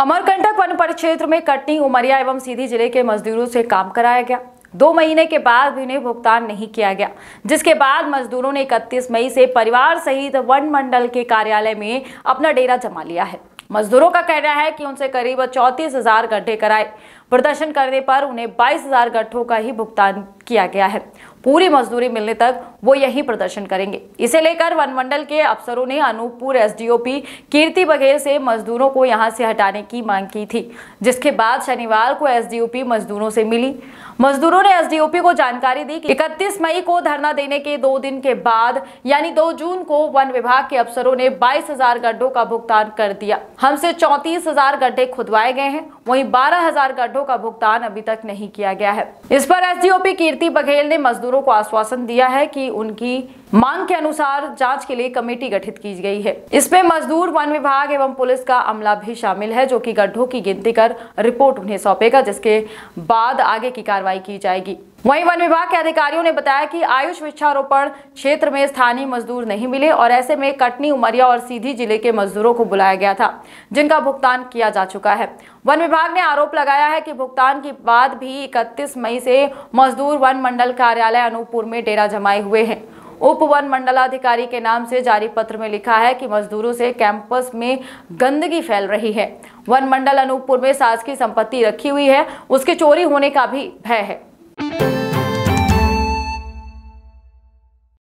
Amarkantak one परिक्षेत्र में कटनी उमरिया एवं सीधी जिले के मजदूरों से काम कराया गया दो महीने के बाद भी उन्हें भुगतान नहीं किया गया जिसके बाद मजदूरों ने 31 मई से परिवार सहित वन मंडल के कार्यालय में अपना डेरा जमा लिया है मजदूरों का कहना है कि उनसे करीब चौंतीस हजार गड्ढे कराए प्रदर्शन करने पर उन्हें बाईस हजार गड्ढों का ही भुगतान किया गया है पूरी मजदूरी मिलने तक वो यही प्रदर्शन करेंगे इसे लेकर वनमंडल के अफसरों ने अनूपपुर एसडीओपी कीर्ति बघेल से मजदूरों को यहां से हटाने की मांग की थी जिसके बाद शनिवार को एसडीओपी मजदूरों से मिली मजदूरों ने एसडीओपी को जानकारी दी कि 31 मई को धरना देने के दो दिन के बाद यानी दो जून को वन विभाग के अफसरों ने बाईस हजार गड्ढों का भुगतान कर दिया हमसे चौतीस हजार गड्ढे खुदवाए गए हैं वहीं बारह हजार गड्ढों का भुगतान अभी तक नहीं किया गया है इस पर एसडीओपी कीर्ति बघेल ने मजदूर को आश्वासन दिया है कि उनकी मांग के अनुसार जांच के लिए कमेटी गठित की गई है इसमें मजदूर वन विभाग एवं पुलिस का अमला भी शामिल है जो कि गड्ढों की गिनती कर रिपोर्ट उन्हें सौंपेगा जिसके बाद आगे की कार्रवाई की जाएगी वहीं वन विभाग के अधिकारियों ने बताया कि आयुष वृक्षारोपण क्षेत्र में स्थानीय मजदूर नहीं मिले और ऐसे में कटनी उमरिया और सीधी जिले के मजदूरों को बुलाया गया था जिनका भुगतान किया जा चुका है वन विभाग ने आरोप लगाया है कि भुगतान के बाद भी 31 मई से मजदूर वन मंडल कार्यालय अनूपपुर में डेरा जमाए हुए हैं उप वन मंडलाधिकारी के नाम से जारी पत्र में लिखा है कि मजदूरों से कैंपस में गंदगी फैल रही है वन मंडल अनूपपुर में सास की संपत्ति रखी हुई है उसके चोरी होने का भी भय है